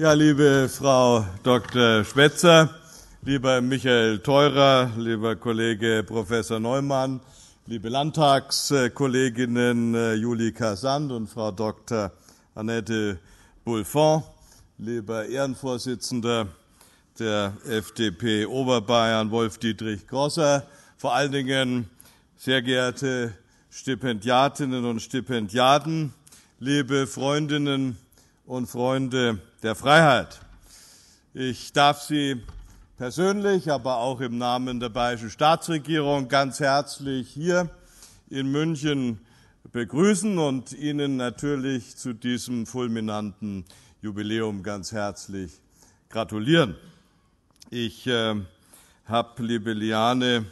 Ja, liebe Frau Dr. Schwetzer, lieber Michael Theurer, lieber Kollege Professor Neumann, liebe Landtagskolleginnen äh, Julie Kasand und Frau Dr. Annette Bulfond, lieber Ehrenvorsitzender der FDP Oberbayern Wolf-Dietrich Grosser, vor allen Dingen sehr geehrte Stipendiatinnen und Stipendiaten, liebe Freundinnen und Freunde der Freiheit. Ich darf Sie persönlich, aber auch im Namen der Bayerischen Staatsregierung ganz herzlich hier in München begrüßen und Ihnen natürlich zu diesem fulminanten Jubiläum ganz herzlich gratulieren. Ich äh, habe, liebe Liane,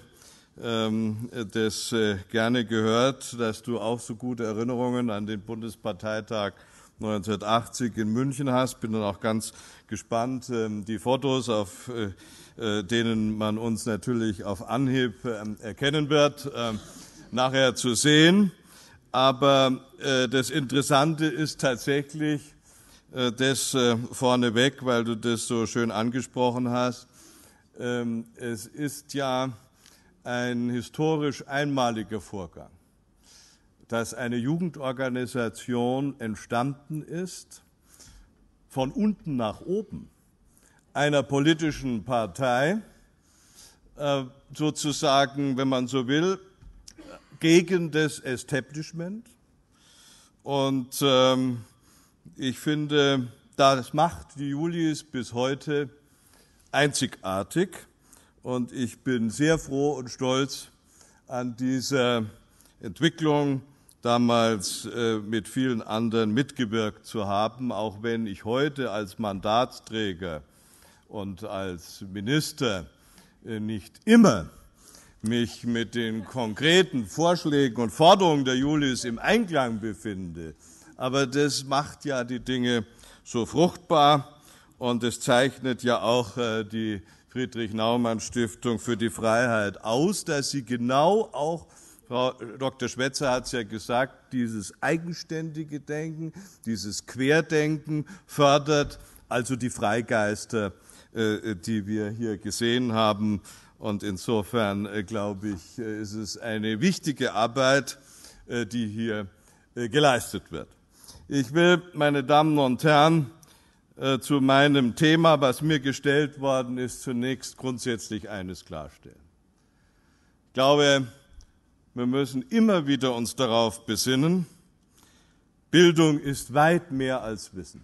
ähm, das äh, gerne gehört, dass du auch so gute Erinnerungen an den Bundesparteitag 1980 in München hast. Bin dann auch ganz gespannt, ähm, die Fotos, auf äh, äh, denen man uns natürlich auf Anhieb ähm, erkennen wird, ähm, nachher zu sehen. Aber äh, das Interessante ist tatsächlich das vorneweg, weil du das so schön angesprochen hast. Es ist ja ein historisch einmaliger Vorgang dass eine Jugendorganisation entstanden ist, von unten nach oben, einer politischen Partei, äh, sozusagen, wenn man so will, gegen das Establishment. Und ähm, ich finde, das macht die Julis bis heute einzigartig. Und ich bin sehr froh und stolz an dieser Entwicklung, damals äh, mit vielen anderen mitgewirkt zu haben, auch wenn ich heute als Mandatsträger und als Minister äh, nicht immer mich mit den konkreten Vorschlägen und Forderungen der Julis im Einklang befinde. Aber das macht ja die Dinge so fruchtbar und es zeichnet ja auch äh, die Friedrich Naumann Stiftung für die Freiheit aus, dass sie genau auch Frau äh, Dr. Schwetzer hat es ja gesagt, dieses eigenständige Denken, dieses Querdenken fördert also die Freigeister, äh, äh, die wir hier gesehen haben. Und insofern, glaube ich, ist es eine wichtige Arbeit, die hier geleistet wird. Ich will, meine Damen und Herren, zu meinem Thema, was mir gestellt worden ist, zunächst grundsätzlich eines klarstellen. Ich glaube, wir müssen immer wieder uns darauf besinnen, Bildung ist weit mehr als Wissen.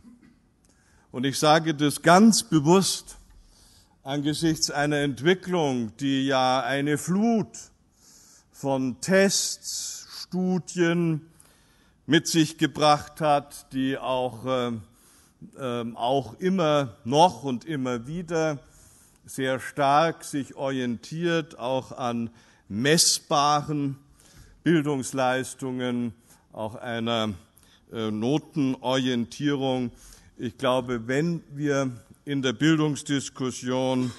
Und ich sage das ganz bewusst angesichts einer Entwicklung, die ja eine Flut von Tests, Studien mit sich gebracht hat, die auch, äh, ähm, auch immer noch und immer wieder sehr stark sich orientiert, auch an messbaren Bildungsleistungen, auch einer äh, Notenorientierung. Ich glaube, wenn wir in der Bildungsdiskussion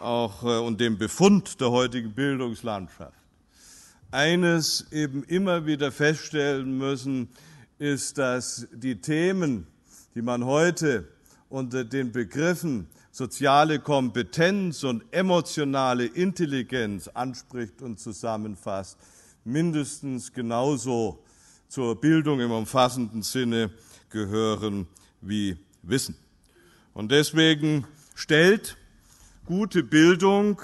auch äh, und dem Befund der heutigen Bildungslandschaft eines eben immer wieder feststellen müssen, ist, dass die Themen, die man heute unter den Begriffen soziale Kompetenz und emotionale Intelligenz anspricht und zusammenfasst, mindestens genauso zur Bildung im umfassenden Sinne gehören wie Wissen. Und deswegen stellt gute Bildung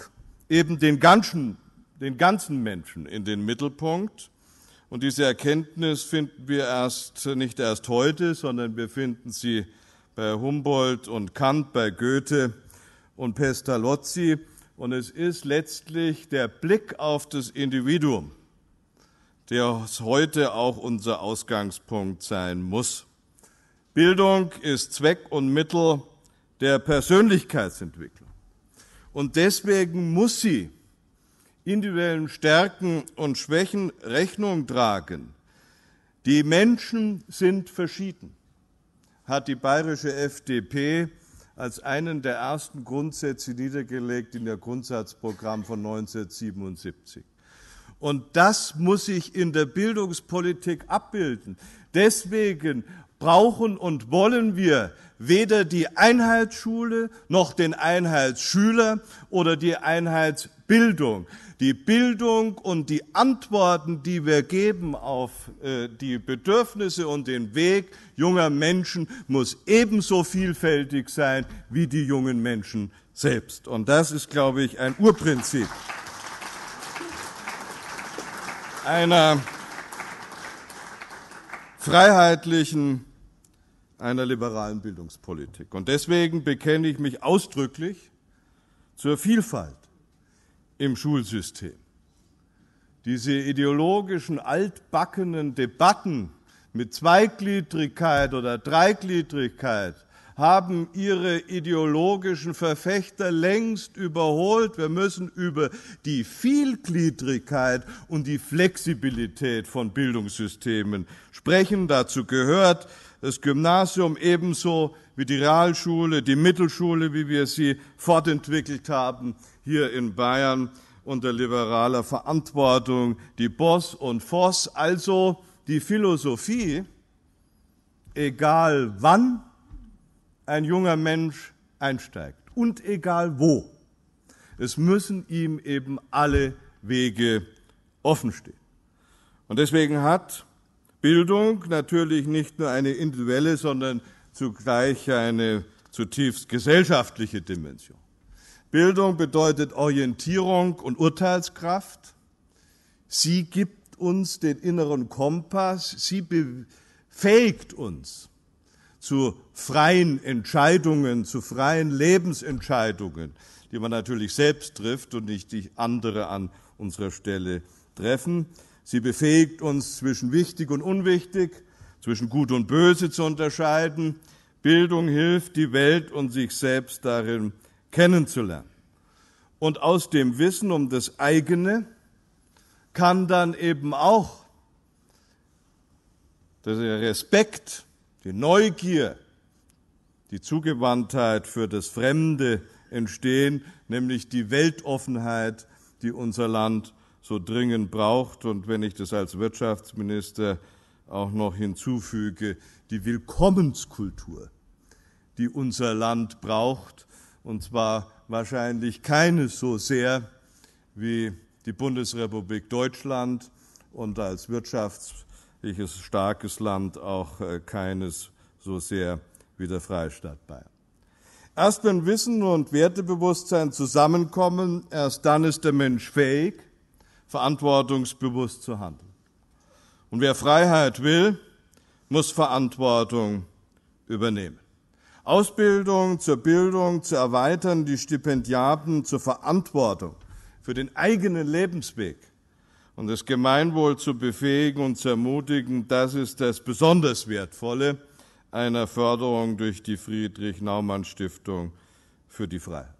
eben den ganzen, den ganzen Menschen in den Mittelpunkt. Und diese Erkenntnis finden wir erst nicht erst heute, sondern wir finden sie bei Humboldt und Kant, bei Goethe und Pestalozzi. Und es ist letztlich der Blick auf das Individuum, der heute auch unser Ausgangspunkt sein muss. Bildung ist Zweck und Mittel der Persönlichkeitsentwicklung. Und deswegen muss sie individuellen Stärken und Schwächen Rechnung tragen. Die Menschen sind verschieden hat die bayerische FDP als einen der ersten Grundsätze niedergelegt in ihr Grundsatzprogramm von 1977. Und das muss sich in der Bildungspolitik abbilden. Deswegen brauchen und wollen wir weder die Einheitsschule noch den Einheitsschüler oder die Einheitsbildung. Die Bildung und die Antworten, die wir geben auf äh, die Bedürfnisse und den Weg junger Menschen, muss ebenso vielfältig sein wie die jungen Menschen selbst. Und das ist, glaube ich, ein Urprinzip einer freiheitlichen einer liberalen Bildungspolitik. Und deswegen bekenne ich mich ausdrücklich zur Vielfalt im Schulsystem. Diese ideologischen altbackenen Debatten mit Zweigliedrigkeit oder Dreigliedrigkeit haben ihre ideologischen Verfechter längst überholt. Wir müssen über die Vielgliedrigkeit und die Flexibilität von Bildungssystemen sprechen. Dazu gehört, das Gymnasium ebenso wie die Realschule, die Mittelschule, wie wir sie fortentwickelt haben hier in Bayern unter liberaler Verantwortung, die Boss und Voss, also die Philosophie, egal wann ein junger Mensch einsteigt und egal wo. Es müssen ihm eben alle Wege offenstehen. Und deswegen hat Bildung natürlich nicht nur eine individuelle, sondern zugleich eine zutiefst gesellschaftliche Dimension. Bildung bedeutet Orientierung und Urteilskraft. Sie gibt uns den inneren Kompass. Sie befähigt uns zu freien Entscheidungen, zu freien Lebensentscheidungen, die man natürlich selbst trifft und nicht die andere an unserer Stelle treffen. Sie befähigt uns, zwischen wichtig und unwichtig, zwischen gut und böse zu unterscheiden. Bildung hilft, die Welt und sich selbst darin kennenzulernen. Und aus dem Wissen um das eigene kann dann eben auch der Respekt, die Neugier, die Zugewandtheit für das Fremde entstehen, nämlich die Weltoffenheit, die unser Land so dringend braucht und wenn ich das als Wirtschaftsminister auch noch hinzufüge, die Willkommenskultur, die unser Land braucht, und zwar wahrscheinlich keines so sehr wie die Bundesrepublik Deutschland und als wirtschaftliches starkes Land auch äh, keines so sehr wie der Freistaat Bayern. Erst wenn Wissen und Wertebewusstsein zusammenkommen, erst dann ist der Mensch fähig, verantwortungsbewusst zu handeln. Und wer Freiheit will, muss Verantwortung übernehmen. Ausbildung zur Bildung zu erweitern, die Stipendiaten zur Verantwortung für den eigenen Lebensweg und das Gemeinwohl zu befähigen und zu ermutigen, das ist das besonders Wertvolle einer Förderung durch die Friedrich Naumann Stiftung für die Freiheit.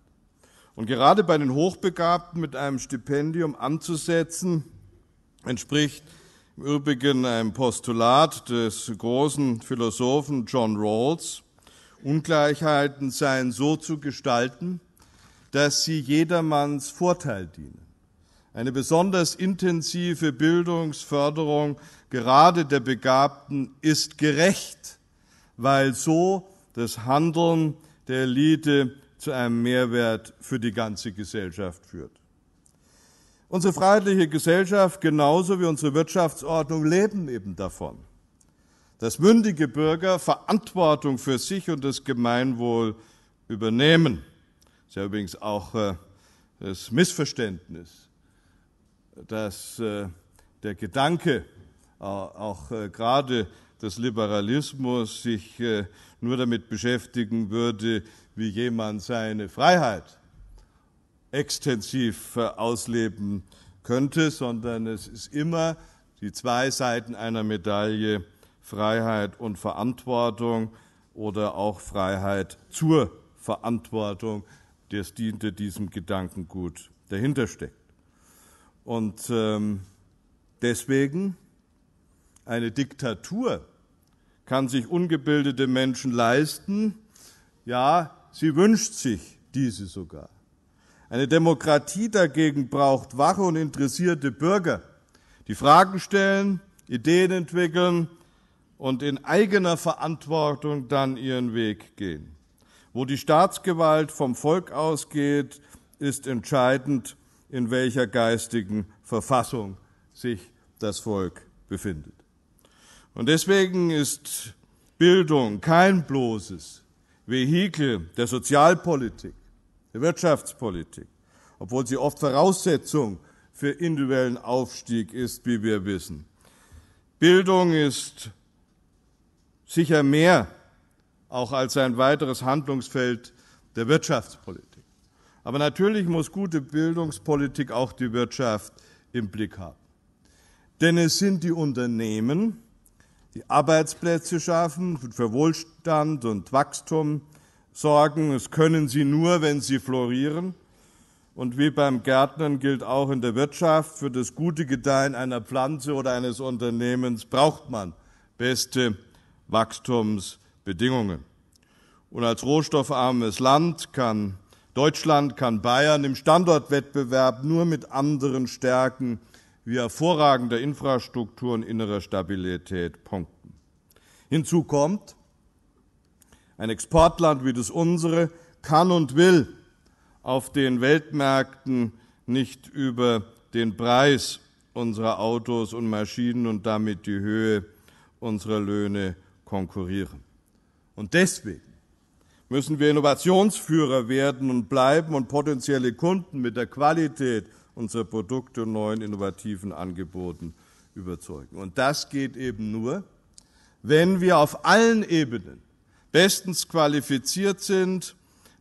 Und gerade bei den Hochbegabten mit einem Stipendium anzusetzen, entspricht im Übrigen einem Postulat des großen Philosophen John Rawls. Ungleichheiten seien so zu gestalten, dass sie jedermanns Vorteil dienen. Eine besonders intensive Bildungsförderung gerade der Begabten ist gerecht, weil so das Handeln der Elite zu einem Mehrwert für die ganze Gesellschaft führt. Unsere freiheitliche Gesellschaft genauso wie unsere Wirtschaftsordnung leben eben davon, dass mündige Bürger Verantwortung für sich und das Gemeinwohl übernehmen. Das ist ja übrigens auch äh, das Missverständnis, dass äh, der Gedanke, äh, auch gerade des Liberalismus, sich nur damit beschäftigen würde, wie jemand seine Freiheit extensiv äh, ausleben könnte, sondern es ist immer die zwei Seiten einer Medaille Freiheit und Verantwortung oder auch Freiheit zur Verantwortung. Das diente diesem Gedankengut, dahinter steckt. Und ähm, deswegen eine Diktatur kann sich ungebildete Menschen leisten. Ja, Sie wünscht sich diese sogar. Eine Demokratie dagegen braucht wache und interessierte Bürger, die Fragen stellen, Ideen entwickeln und in eigener Verantwortung dann ihren Weg gehen. Wo die Staatsgewalt vom Volk ausgeht, ist entscheidend, in welcher geistigen Verfassung sich das Volk befindet. Und deswegen ist Bildung kein bloßes Vehikel der Sozialpolitik, der Wirtschaftspolitik, obwohl sie oft Voraussetzung für individuellen Aufstieg ist, wie wir wissen. Bildung ist sicher mehr auch als ein weiteres Handlungsfeld der Wirtschaftspolitik. Aber natürlich muss gute Bildungspolitik auch die Wirtschaft im Blick haben. Denn es sind die Unternehmen, die Arbeitsplätze schaffen, für Wohlstand und Wachstum sorgen. Das können sie nur, wenn sie florieren. Und wie beim Gärtnern gilt auch in der Wirtschaft, für das gute Gedeihen einer Pflanze oder eines Unternehmens braucht man beste Wachstumsbedingungen. Und als rohstoffarmes Land kann Deutschland, kann Bayern im Standortwettbewerb nur mit anderen Stärken wie hervorragender Infrastruktur und innerer Stabilität punkten. Hinzu kommt, ein Exportland wie das unsere kann und will auf den Weltmärkten nicht über den Preis unserer Autos und Maschinen und damit die Höhe unserer Löhne konkurrieren. Und deswegen müssen wir Innovationsführer werden und bleiben und potenzielle Kunden mit der Qualität unserer Produkte und neuen innovativen Angeboten überzeugen. Und das geht eben nur, wenn wir auf allen Ebenen bestens qualifiziert sind,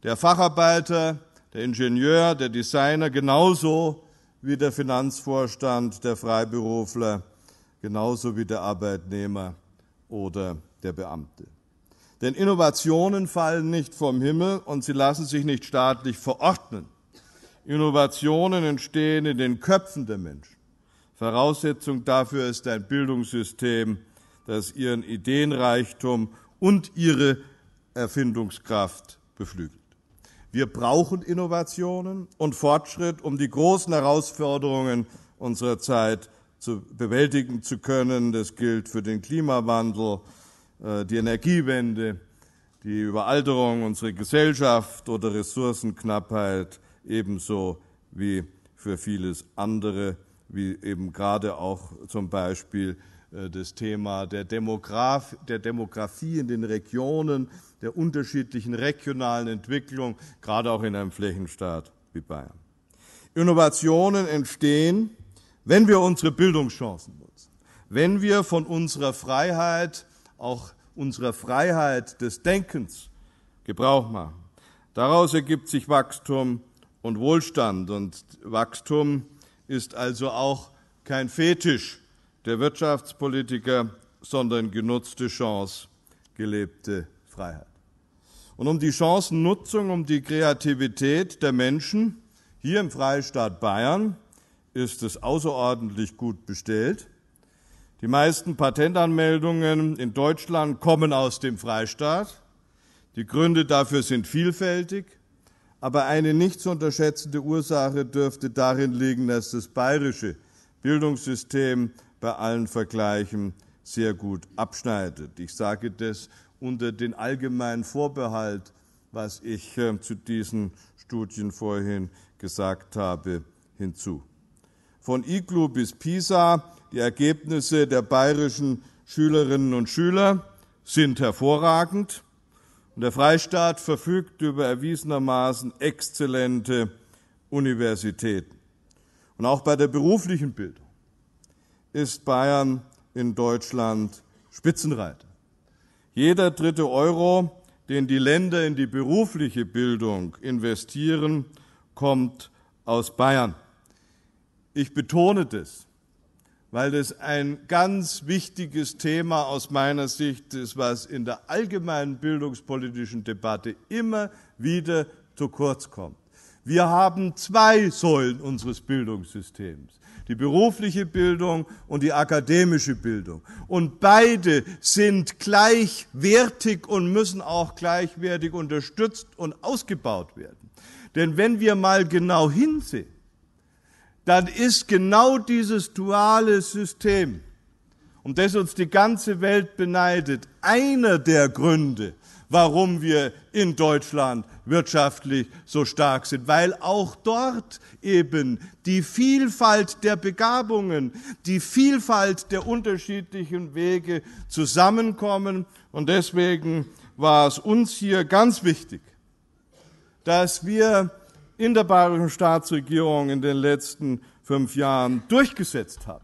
der Facharbeiter, der Ingenieur, der Designer, genauso wie der Finanzvorstand, der Freiberufler, genauso wie der Arbeitnehmer oder der Beamte. Denn Innovationen fallen nicht vom Himmel und sie lassen sich nicht staatlich verordnen. Innovationen entstehen in den Köpfen der Menschen. Voraussetzung dafür ist ein Bildungssystem, das ihren Ideenreichtum und ihre Erfindungskraft beflügelt. Wir brauchen Innovationen und Fortschritt, um die großen Herausforderungen unserer Zeit zu bewältigen zu können. Das gilt für den Klimawandel, äh, die Energiewende, die Überalterung unserer Gesellschaft oder Ressourcenknappheit, ebenso wie für vieles andere, wie eben gerade auch zum Beispiel äh, das Thema der, Demograf, der Demografie in den Regionen, der unterschiedlichen regionalen Entwicklung, gerade auch in einem Flächenstaat wie Bayern. Innovationen entstehen, wenn wir unsere Bildungschancen nutzen, wenn wir von unserer Freiheit, auch unserer Freiheit des Denkens Gebrauch machen. Daraus ergibt sich Wachstum, und Wohlstand. Und Wachstum ist also auch kein Fetisch der Wirtschaftspolitiker, sondern genutzte Chance, gelebte Freiheit. Und um die Chancennutzung, um die Kreativität der Menschen hier im Freistaat Bayern ist es außerordentlich gut bestellt. Die meisten Patentanmeldungen in Deutschland kommen aus dem Freistaat. Die Gründe dafür sind vielfältig. Aber eine nicht zu unterschätzende Ursache dürfte darin liegen, dass das bayerische Bildungssystem bei allen Vergleichen sehr gut abschneidet. Ich sage das unter den allgemeinen Vorbehalt, was ich äh, zu diesen Studien vorhin gesagt habe, hinzu. Von IGLU bis PISA, die Ergebnisse der bayerischen Schülerinnen und Schüler sind hervorragend. Und der Freistaat verfügt über erwiesenermaßen exzellente Universitäten. Und auch bei der beruflichen Bildung ist Bayern in Deutschland Spitzenreiter. Jeder dritte Euro, den die Länder in die berufliche Bildung investieren, kommt aus Bayern. Ich betone das weil das ein ganz wichtiges Thema aus meiner Sicht ist, was in der allgemeinen bildungspolitischen Debatte immer wieder zu kurz kommt. Wir haben zwei Säulen unseres Bildungssystems, die berufliche Bildung und die akademische Bildung. Und beide sind gleichwertig und müssen auch gleichwertig unterstützt und ausgebaut werden. Denn wenn wir mal genau hinsehen, dann ist genau dieses duale System, um das uns die ganze Welt beneidet. Einer der Gründe, warum wir in Deutschland wirtschaftlich so stark sind, weil auch dort eben die Vielfalt der Begabungen, die Vielfalt der unterschiedlichen Wege zusammenkommen. Und deswegen war es uns hier ganz wichtig, dass wir in der bayerischen Staatsregierung in den letzten fünf Jahren durchgesetzt haben.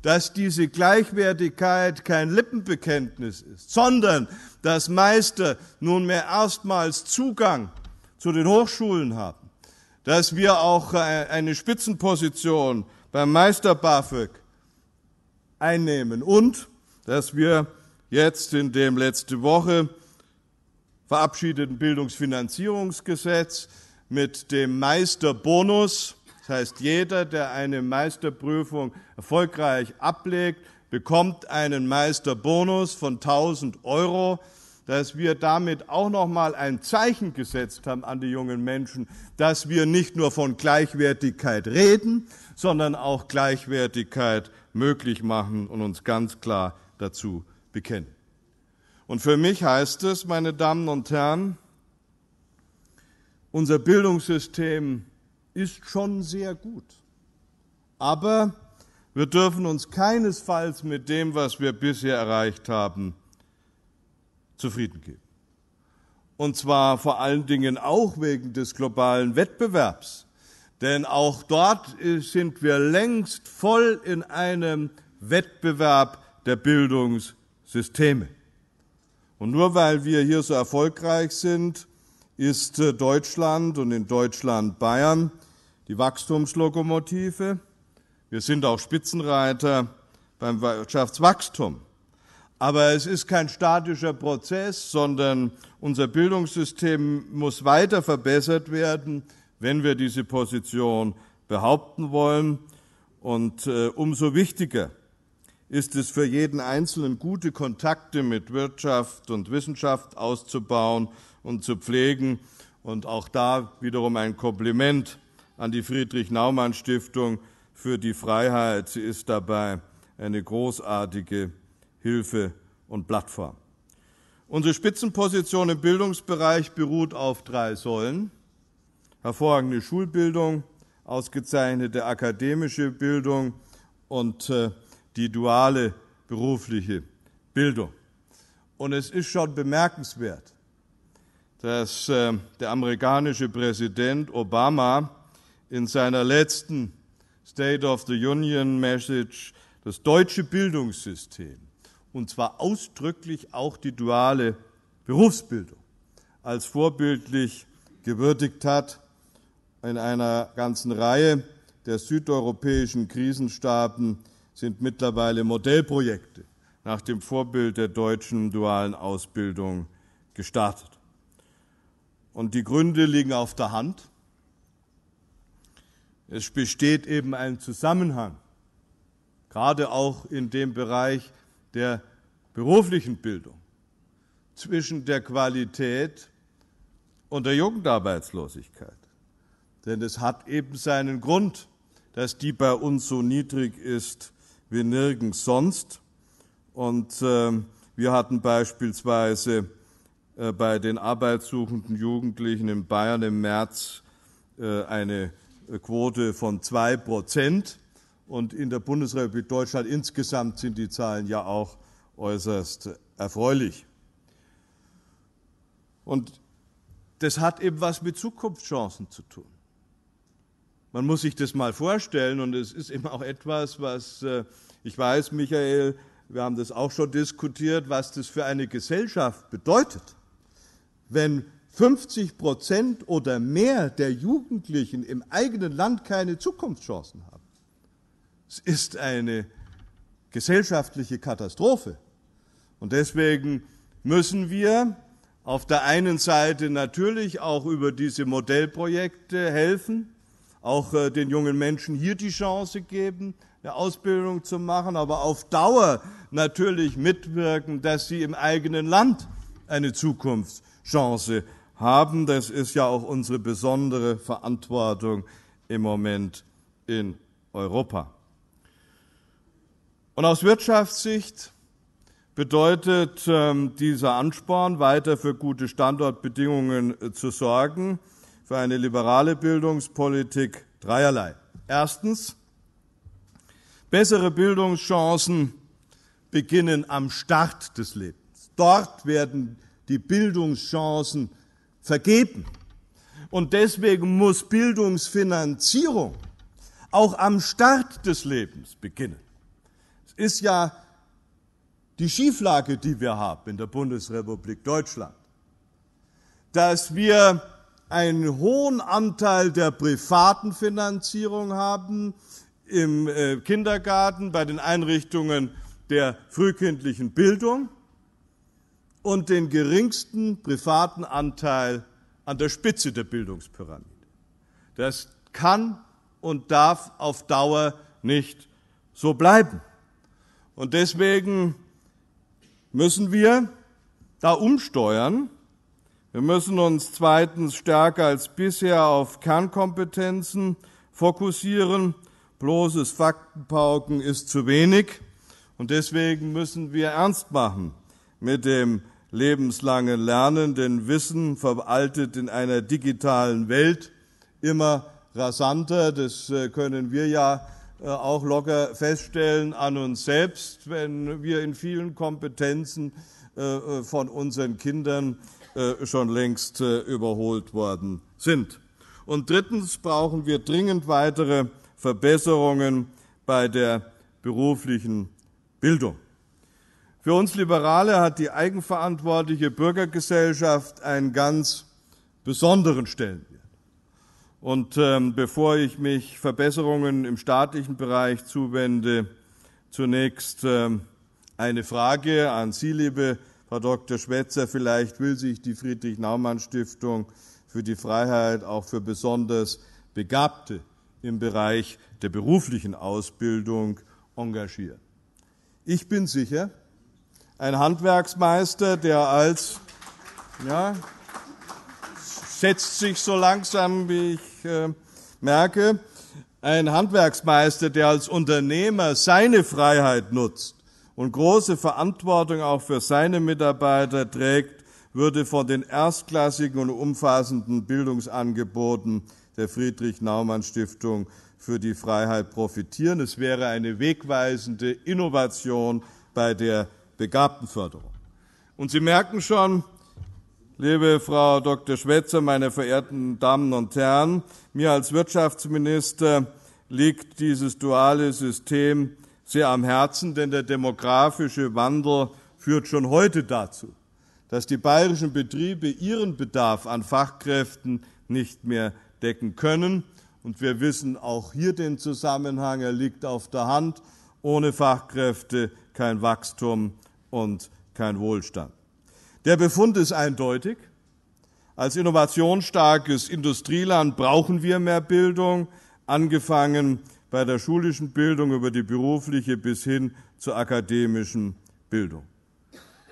Dass diese Gleichwertigkeit kein Lippenbekenntnis ist, sondern dass Meister nunmehr erstmals Zugang zu den Hochschulen haben. Dass wir auch äh, eine Spitzenposition beim Meister BAföG einnehmen und dass wir jetzt in dem letzte Woche verabschiedeten Bildungsfinanzierungsgesetz mit dem Meisterbonus. Das heißt, jeder, der eine Meisterprüfung erfolgreich ablegt, bekommt einen Meisterbonus von 1000 Euro dass wir damit auch nochmal ein Zeichen gesetzt haben an die jungen Menschen, dass wir nicht nur von Gleichwertigkeit reden, sondern auch Gleichwertigkeit möglich machen und uns ganz klar dazu bekennen. Und für mich heißt es, meine Damen und Herren, unser Bildungssystem ist schon sehr gut. Aber wir dürfen uns keinesfalls mit dem, was wir bisher erreicht haben, zufrieden geben. Und zwar vor allen Dingen auch wegen des globalen Wettbewerbs. Denn auch dort sind wir längst voll in einem Wettbewerb der Bildungssysteme. Und nur weil wir hier so erfolgreich sind, ist äh, Deutschland und in Deutschland Bayern die Wachstumslokomotive. Wir sind auch Spitzenreiter beim Wirtschaftswachstum. Aber es ist kein statischer Prozess, sondern unser Bildungssystem muss weiter verbessert werden, wenn wir diese Position behaupten wollen. Und äh, umso wichtiger ist es für jeden Einzelnen, gute Kontakte mit Wirtschaft und Wissenschaft auszubauen und zu pflegen. Und auch da wiederum ein Kompliment an die Friedrich-Naumann-Stiftung für die Freiheit. Sie ist dabei eine großartige Hilfe und Plattform. Unsere Spitzenposition im Bildungsbereich beruht auf drei Säulen. Hervorragende Schulbildung, ausgezeichnete akademische Bildung und äh, die duale berufliche Bildung. Und es ist schon bemerkenswert, dass äh, der amerikanische Präsident Obama in seiner letzten State of the Union Message das deutsche Bildungssystem und zwar ausdrücklich auch die duale Berufsbildung als vorbildlich gewürdigt hat in einer ganzen Reihe der südeuropäischen Krisenstaaten sind mittlerweile Modellprojekte nach dem Vorbild der deutschen dualen Ausbildung gestartet. Und die Gründe liegen auf der Hand. Es besteht eben ein Zusammenhang, gerade auch in dem Bereich der beruflichen Bildung, zwischen der Qualität und der Jugendarbeitslosigkeit. Denn es hat eben seinen Grund, dass die bei uns so niedrig ist wie nirgends sonst. Und äh, wir hatten beispielsweise äh, bei den arbeitssuchenden Jugendlichen in Bayern im März äh, eine äh, Quote von zwei Prozent. Und in der Bundesrepublik Deutschland insgesamt sind die Zahlen ja auch äußerst erfreulich. Und das hat eben was mit Zukunftschancen zu tun. Man muss sich das mal vorstellen und es ist eben auch etwas, was, ich weiß, Michael, wir haben das auch schon diskutiert, was das für eine Gesellschaft bedeutet wenn 50 Prozent oder mehr der Jugendlichen im eigenen Land keine Zukunftschancen haben. Es ist eine gesellschaftliche Katastrophe. Und deswegen müssen wir auf der einen Seite natürlich auch über diese Modellprojekte helfen, auch äh, den jungen Menschen hier die Chance geben, eine Ausbildung zu machen, aber auf Dauer natürlich mitwirken, dass sie im eigenen Land eine Zukunft Chance haben. Das ist ja auch unsere besondere Verantwortung im Moment in Europa. Und aus Wirtschaftssicht bedeutet ähm, dieser Ansporn, weiter für gute Standortbedingungen äh, zu sorgen, für eine liberale Bildungspolitik dreierlei. Erstens, bessere Bildungschancen beginnen am Start des Lebens. Dort werden die Bildungschancen vergeben. Und deswegen muss Bildungsfinanzierung auch am Start des Lebens beginnen. Es ist ja die Schieflage, die wir haben in der Bundesrepublik Deutschland, dass wir einen hohen Anteil der privaten Finanzierung haben im äh, Kindergarten, bei den Einrichtungen der frühkindlichen Bildung und den geringsten privaten Anteil an der Spitze der Bildungspyramide. Das kann und darf auf Dauer nicht so bleiben. Und deswegen müssen wir da umsteuern. Wir müssen uns zweitens stärker als bisher auf Kernkompetenzen fokussieren. Bloßes Faktenpauken ist zu wenig. Und deswegen müssen wir ernst machen mit dem lebenslange Lernen, denn Wissen veraltet in einer digitalen Welt immer rasanter. Das äh, können wir ja äh, auch locker feststellen an uns selbst, wenn wir in vielen Kompetenzen äh, von unseren Kindern schon längst überholt worden sind. Und drittens brauchen wir dringend weitere Verbesserungen bei der beruflichen Bildung. Für uns Liberale hat die eigenverantwortliche Bürgergesellschaft einen ganz besonderen Stellenwert. Und ähm, bevor ich mich Verbesserungen im staatlichen Bereich zuwende, zunächst ähm, eine Frage an Sie, liebe Frau Dr. Schwetzer. Vielleicht will sich die Friedrich-Naumann-Stiftung für die Freiheit auch für besonders Begabte im Bereich der beruflichen Ausbildung engagieren. Ich bin sicher, ein Handwerksmeister, der als, ja, setzt sich so langsam, wie ich äh, merke, ein Handwerksmeister, der als Unternehmer seine Freiheit nutzt und große Verantwortung auch für seine Mitarbeiter trägt, würde von den erstklassigen und umfassenden Bildungsangeboten der Friedrich Naumann Stiftung für die Freiheit profitieren. Es wäre eine wegweisende Innovation bei der Begabtenförderung. Und Sie merken schon, liebe Frau Dr. Schwätzer, meine verehrten Damen und Herren, mir als Wirtschaftsminister liegt dieses duale System sehr am Herzen, denn der demografische Wandel führt schon heute dazu, dass die bayerischen Betriebe ihren Bedarf an Fachkräften nicht mehr decken können. Und wir wissen auch hier den Zusammenhang, er liegt auf der Hand. Ohne Fachkräfte kein Wachstum, und kein Wohlstand. Der Befund ist eindeutig. Als innovationsstarkes Industrieland brauchen wir mehr Bildung, angefangen bei der schulischen Bildung über die berufliche bis hin zur akademischen Bildung.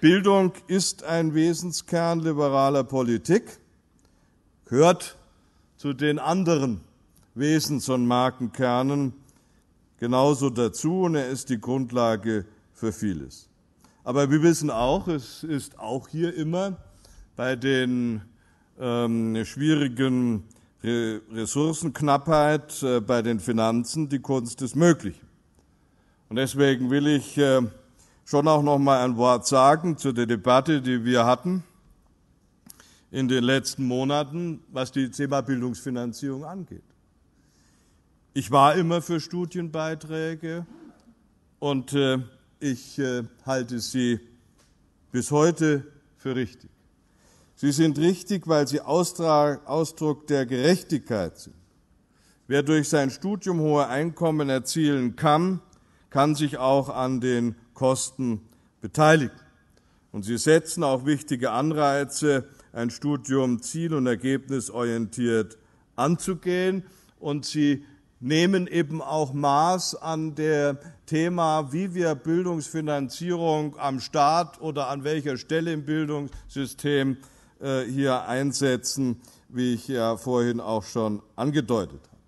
Bildung ist ein Wesenskern liberaler Politik, gehört zu den anderen Wesens- und Markenkernen genauso dazu und er ist die Grundlage für vieles. Aber wir wissen auch, es ist auch hier immer bei den ähm, schwierigen Re Ressourcenknappheit, äh, bei den Finanzen die Kunst des Möglichen. Und deswegen will ich äh, schon auch noch mal ein Wort sagen zu der Debatte, die wir hatten in den letzten Monaten, was die Thema Bildungsfinanzierung angeht. Ich war immer für Studienbeiträge und äh, ich äh, halte sie bis heute für richtig. Sie sind richtig, weil sie Austrag, Ausdruck der Gerechtigkeit sind. Wer durch sein Studium hohe Einkommen erzielen kann, kann sich auch an den Kosten beteiligen. Und sie setzen auch wichtige Anreize, ein Studium ziel- und ergebnisorientiert anzugehen. Und sie nehmen eben auch Maß an der Thema, wie wir Bildungsfinanzierung am Staat oder an welcher Stelle im Bildungssystem äh, hier einsetzen, wie ich ja vorhin auch schon angedeutet habe.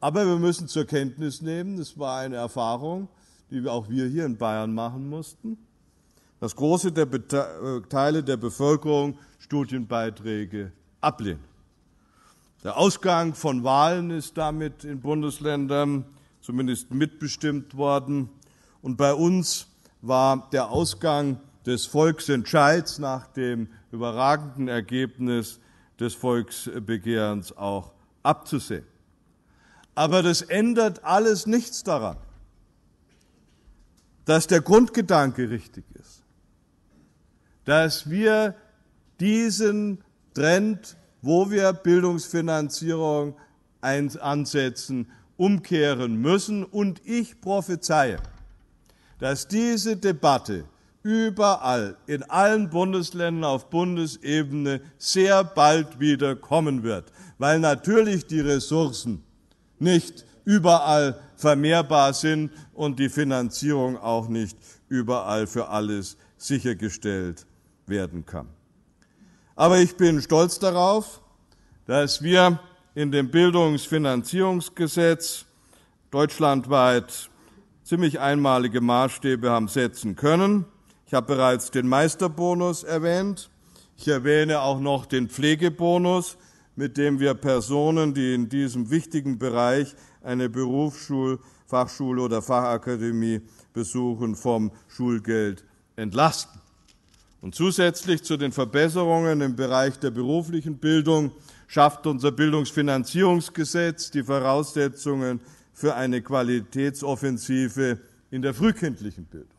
Aber wir müssen zur Kenntnis nehmen, das war eine Erfahrung, die auch wir hier in Bayern machen mussten, dass große äh, Teile der Bevölkerung Studienbeiträge ablehnen. Der Ausgang von Wahlen ist damit in Bundesländern zumindest mitbestimmt worden. Und bei uns war der Ausgang des Volksentscheids nach dem überragenden Ergebnis des Volksbegehrens auch abzusehen. Aber das ändert alles nichts daran, dass der Grundgedanke richtig ist, dass wir diesen Trend wo wir Bildungsfinanzierung ansetzen, umkehren müssen. Und ich prophezeie, dass diese Debatte überall, in allen Bundesländern auf Bundesebene sehr bald wieder kommen wird, weil natürlich die Ressourcen nicht überall vermehrbar sind und die Finanzierung auch nicht überall für alles sichergestellt werden kann. Aber ich bin stolz darauf, dass wir in dem Bildungsfinanzierungsgesetz deutschlandweit ziemlich einmalige Maßstäbe haben setzen können. Ich habe bereits den Meisterbonus erwähnt. Ich erwähne auch noch den Pflegebonus, mit dem wir Personen, die in diesem wichtigen Bereich eine Berufsschul-, Fachschule oder Fachakademie besuchen, vom Schulgeld entlasten. Und zusätzlich zu den Verbesserungen im Bereich der beruflichen Bildung schafft unser Bildungsfinanzierungsgesetz die Voraussetzungen für eine Qualitätsoffensive in der frühkindlichen Bildung.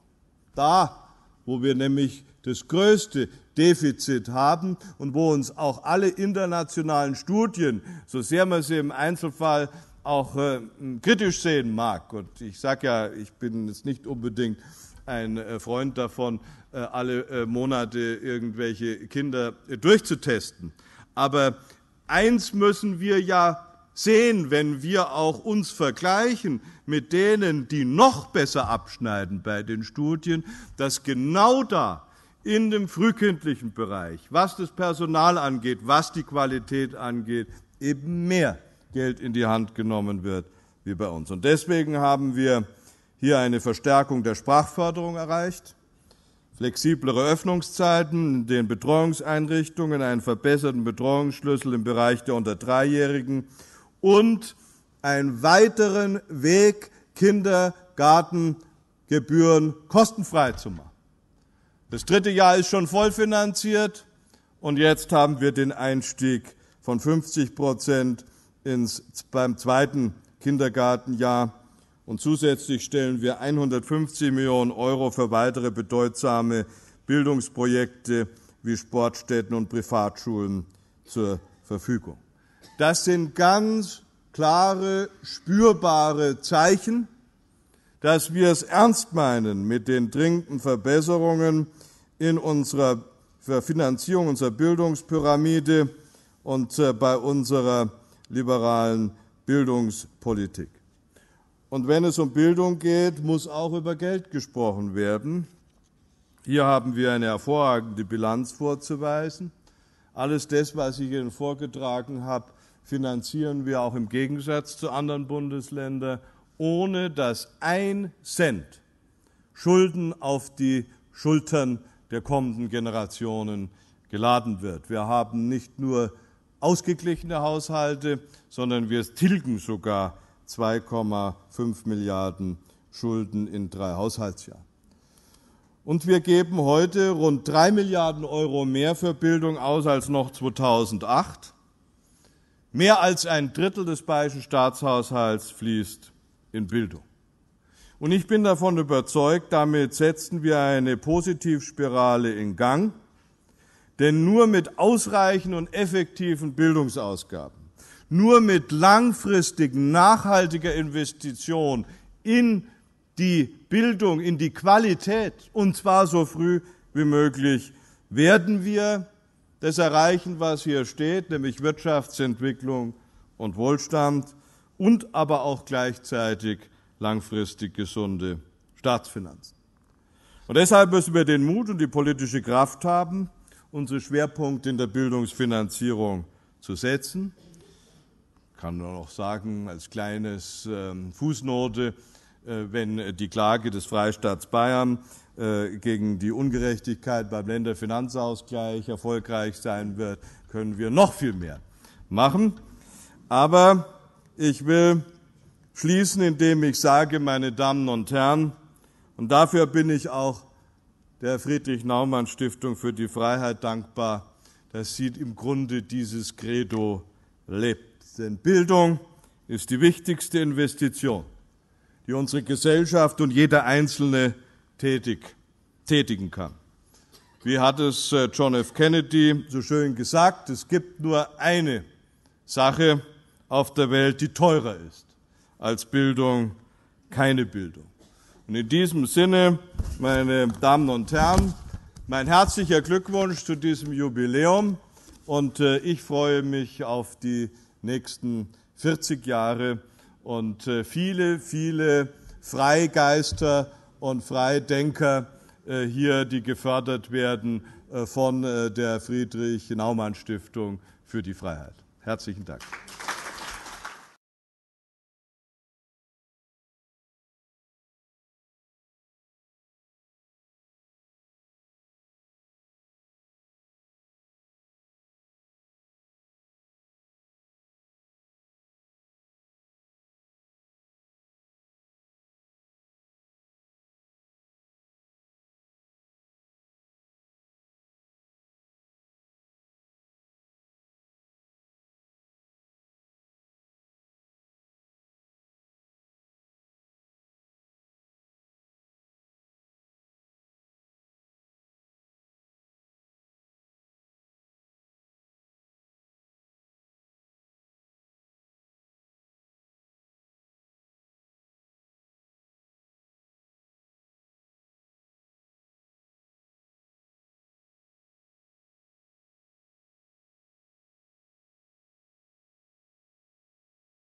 Da, wo wir nämlich das größte Defizit haben und wo uns auch alle internationalen Studien, so sehr man sie im Einzelfall auch äh, kritisch sehen mag, und ich sage ja, ich bin jetzt nicht unbedingt ein äh, Freund davon, äh, alle äh, Monate irgendwelche Kinder äh, durchzutesten. Aber eins müssen wir ja sehen, wenn wir auch uns vergleichen mit denen, die noch besser abschneiden bei den Studien, dass genau da in dem frühkindlichen Bereich, was das Personal angeht, was die Qualität angeht, eben mehr Geld in die Hand genommen wird wie bei uns. Und deswegen haben wir hier eine Verstärkung der Sprachförderung erreicht flexiblere Öffnungszeiten in den Betreuungseinrichtungen, einen verbesserten Betreuungsschlüssel im Bereich der unter Dreijährigen und einen weiteren Weg, Kindergartengebühren kostenfrei zu machen. Das dritte Jahr ist schon vollfinanziert und jetzt haben wir den Einstieg von 50 Prozent ins, beim zweiten Kindergartenjahr und zusätzlich stellen wir 150 Millionen Euro für weitere bedeutsame Bildungsprojekte wie Sportstätten und Privatschulen zur Verfügung. Das sind ganz klare, spürbare Zeichen, dass wir es ernst meinen mit den dringenden Verbesserungen in unserer Finanzierung unserer Bildungspyramide und äh, bei unserer liberalen Bildungspolitik. Und wenn es um Bildung geht, muss auch über Geld gesprochen werden. Hier haben wir eine hervorragende Bilanz vorzuweisen. Alles das, was ich Ihnen vorgetragen habe, finanzieren wir auch im Gegensatz zu anderen Bundesländern, ohne dass ein Cent Schulden auf die Schultern der kommenden Generationen geladen wird. Wir haben nicht nur ausgeglichene Haushalte, sondern wir tilgen sogar 2,5 Milliarden Schulden in drei Haushaltsjahren. Und wir geben heute rund 3 Milliarden Euro mehr für Bildung aus als noch 2008. Mehr als ein Drittel des bayerischen Staatshaushalts fließt in Bildung. Und ich bin davon überzeugt, damit setzen wir eine Positivspirale in Gang, denn nur mit ausreichenden und effektiven Bildungsausgaben nur mit langfristig nachhaltiger Investition in die Bildung, in die Qualität, und zwar so früh wie möglich, werden wir das erreichen, was hier steht, nämlich Wirtschaftsentwicklung und Wohlstand und aber auch gleichzeitig langfristig gesunde Staatsfinanzen. Und deshalb müssen wir den Mut und die politische Kraft haben, unsere Schwerpunkte in der Bildungsfinanzierung zu setzen kann nur noch sagen, als kleines ähm, Fußnote, äh, wenn äh, die Klage des Freistaats Bayern äh, gegen die Ungerechtigkeit beim Länderfinanzausgleich erfolgreich sein wird, können wir noch viel mehr machen. Aber ich will schließen, indem ich sage, meine Damen und Herren, und dafür bin ich auch der Friedrich-Naumann-Stiftung für die Freiheit dankbar, dass sie im Grunde dieses Credo lebt. Denn Bildung ist die wichtigste Investition, die unsere Gesellschaft und jeder Einzelne tätig, tätigen kann. Wie hat es äh, John F. Kennedy so schön gesagt, es gibt nur eine Sache auf der Welt, die teurer ist als Bildung, keine Bildung. Und in diesem Sinne, meine Damen und Herren, mein herzlicher Glückwunsch zu diesem Jubiläum und äh, ich freue mich auf die nächsten 40 Jahre und äh, viele, viele Freigeister und Freidenker äh, hier, die gefördert werden äh, von der Friedrich Naumann Stiftung für die Freiheit. Herzlichen Dank.